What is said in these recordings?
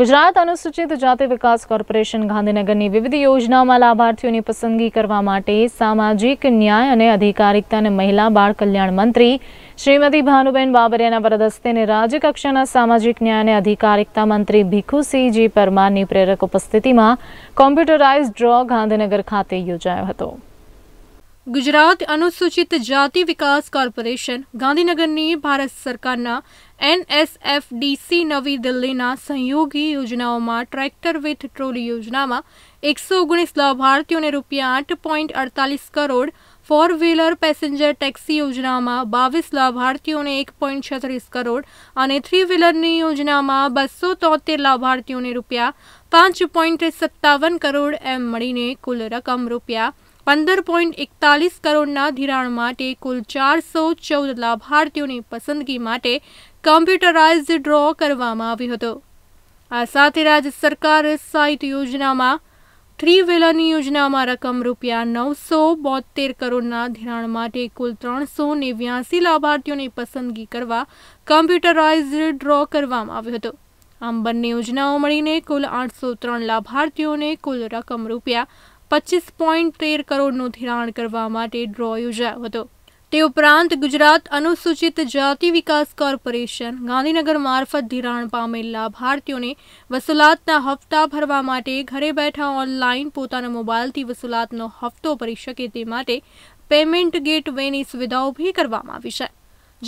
ગુજરાત અનુસૂચિત જાતિ વિકાસ કોર્પોરેશન ગાંધીનગરની વિવિધ યોજનામાં લાભાર્થીઓની પસંદગી કરવા માટે સામાજિક ન્યાય અને અધિકારિકતા અને મહિલા બાળ કલ્યાણ મંત્રી શ્રીમતી ભાનુબેન બાબરિયાના વરદસ્તે અને રાજ્યકક્ષાના સામાજિક ન્યાય અને અધિકારિકતા મંત્રી ભીખુસિંહજી પરમારની પ્રેરક ઉપસ્થિતિમાં કોમ્પ્યુટરાઇઝ ડ્રો ગાંધીનગર ખાતે યોજાયો હતો ગુજરાત અનુસૂચિત જાતિ વિકાસ કોર્પોરેશન ગાંધીનગરની ભારત સરકારના એનએસએફડીસી નવી દિલ્હીના સહયોગી યોજનાઓમાં ટ્રેક્ટર વિથ ટ્રોલી યોજનામાં એકસો ઓગણીસ લાભાર્થીઓને રૂપિયા આઠ પોઈન્ટ અડતાલીસ crore four wheeler passenger taxi યોજનામાં બાવીસ લાભાર્થીઓને એક પોઈન્ટ છત્રીસ કરોડ અને થ્રી વ્હીલરની યોજનામાં બસો તોતેર લાભાર્થીઓને રૂપિયા પાંચ પોઈન્ટ સત્તાવન કરોડ એમ મળીને કુલ રકમ રૂપિયા પંદર પોઈન્ટ એકતાલીસ કરોડના ધિરાણ માટે કુલ ચારસો ચૌદ લાભાર્થીઓની પસંદગી માટે કમ્પ્યુટરાઇઝ ડ્રો કરવામાં આવ્યો હતો આ સાથે રાજ્ય સરકાર સાઇટ યોજનામાં થ્રી વ્હીલરની યોજનામાં રકમ રૂપિયા નવસો બોતેર કરોડના ધિરાણ માટે કુલ ત્રણસો નેવ્યાસી લાભાર્થીઓની પસંદગી કરવા કમ્પ્યુટરાઇઝડ ડ્રો કરવામાં આવ્યો હતો આમ બંને યોજનાઓ મળીને કુલ આઠસો ત્રણ લાભાર્થીઓને કુલ રકમ રૂપિયા પચીસ પોઈન્ટ તેર કરોડનું ધિરાણ કરવા માટે ડ્રો યોજાયો હતો તે ઉપરાંત ગુજરાત અનુસૂચિત જાતિ વિકાસ કોર્પોરેશન ગાંધીનગર મારફત ધિરાણ પામેલ લાભાર્થીઓને વસૂલાતના હપ્તા ભરવા માટે ઘરે બેઠા ઓનલાઈન પોતાના મોબાઈલથી વસૂલાતનો હપ્તો ભરી શકે તે માટે પેમેન્ટ ગેટ વેની સુવિધા ઊભી કરવામાં આવી છે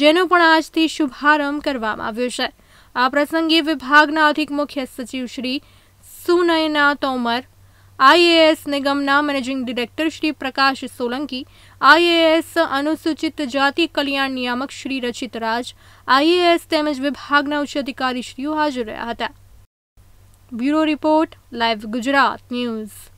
જેનો પણ આજથી શુભારંભ કરવામાં આવ્યો છે આ પ્રસંગે વિભાગના અધિક મુખ્ય સચિવ શ્રી સુનયના તોમર આઈએએસ નિગમના managing director Shri Prakash Solanki IAS અનુસૂચિત જાતિ કલ્યાણ નિયામક શ્રી રચિત રાજ આઈએએસ તેમજ વિભાગના ઉચ્ચ અધિકારીશ્રીઓ હાજર રહ્યા હતા bureau report live Gujarat news